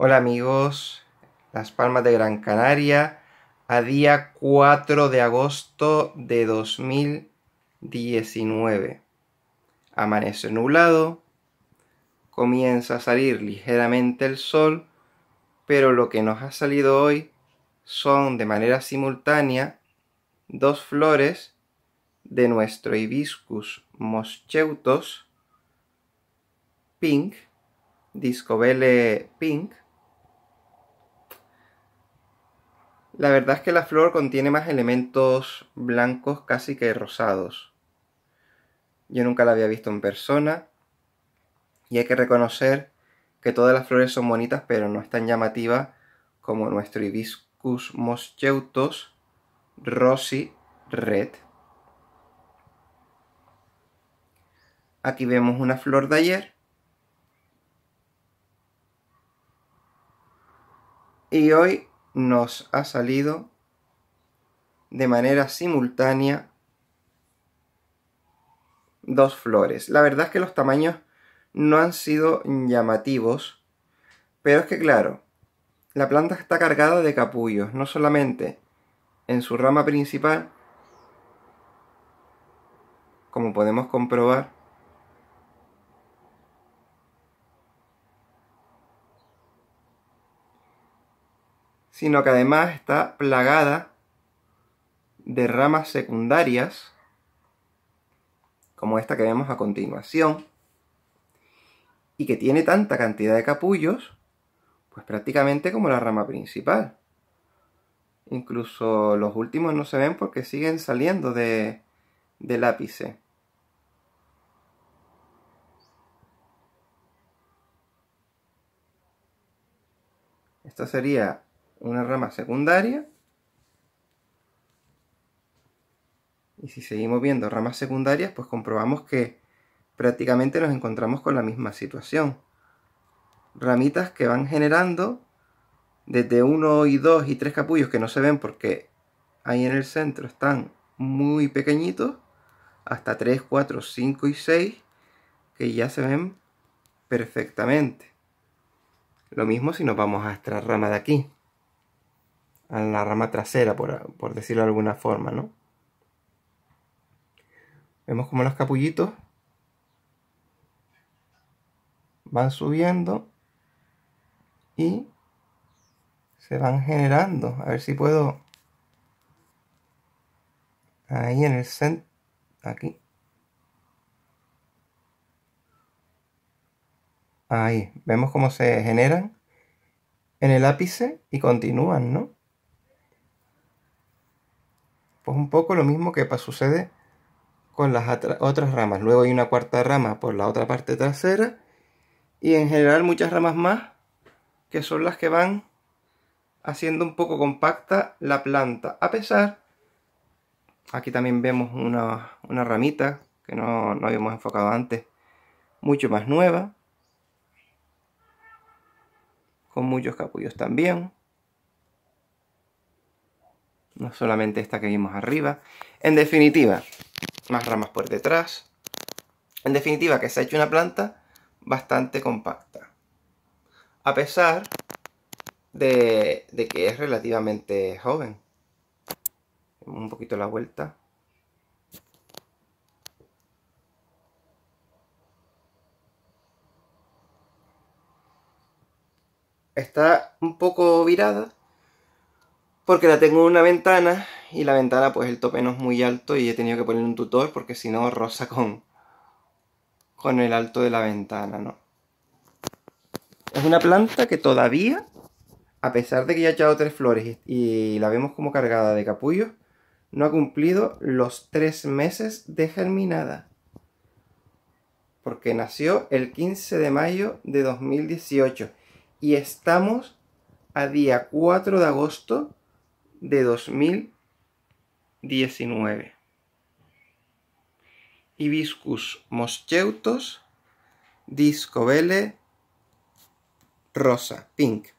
Hola amigos, Las Palmas de Gran Canaria, a día 4 de agosto de 2019. Amanece nublado, comienza a salir ligeramente el sol, pero lo que nos ha salido hoy son de manera simultánea dos flores de nuestro hibiscus moscheutos pink, discobele pink, La verdad es que la flor contiene más elementos blancos casi que rosados. Yo nunca la había visto en persona y hay que reconocer que todas las flores son bonitas pero no es tan llamativa como nuestro Hibiscus moscheutos rosy red. Aquí vemos una flor de ayer. Y hoy nos ha salido de manera simultánea dos flores. La verdad es que los tamaños no han sido llamativos, pero es que claro, la planta está cargada de capullos, no solamente en su rama principal, como podemos comprobar, sino que además está plagada de ramas secundarias, como esta que vemos a continuación, y que tiene tanta cantidad de capullos, pues prácticamente como la rama principal. Incluso los últimos no se ven porque siguen saliendo de, del ápice. Esta sería una rama secundaria. Y si seguimos viendo ramas secundarias, pues comprobamos que prácticamente nos encontramos con la misma situación. Ramitas que van generando desde 1 y 2 y 3 capullos que no se ven porque ahí en el centro están muy pequeñitos, hasta 3, 4, 5 y 6 que ya se ven perfectamente. Lo mismo si nos vamos a esta rama de aquí a la rama trasera, por, por decirlo de alguna forma, ¿no? Vemos como los capullitos van subiendo y se van generando. A ver si puedo... Ahí en el centro... Aquí. Ahí. Vemos cómo se generan en el ápice y continúan, ¿no? Pues un poco lo mismo que sucede con las otras ramas. Luego hay una cuarta rama por la otra parte trasera y en general muchas ramas más que son las que van haciendo un poco compacta la planta. A pesar, aquí también vemos una, ramita que no, no habíamos enfocado antes, mucho más nueva, con muchos capullos también no solamente esta que vimos arriba. En definitiva, más ramas por detrás. En definitiva, que se ha hecho una planta bastante compacta. A pesar de, que es relativamente joven. Un poquito la vuelta. Está un poco virada, porque la tengo en una ventana y la ventana pues el tope no es muy alto y he tenido que poner un tutor porque si no rosa con, con el alto de la ventana, ¿no? Es una planta que todavía, a pesar de que ya ha echado tres flores y la vemos como cargada de capullos, no ha cumplido los tres meses de germinada. Porque nació el 15 de mayo de 2018 y estamos a día 4 de agosto de 2019. Hibiscus moscheutos, disco rosa, pink.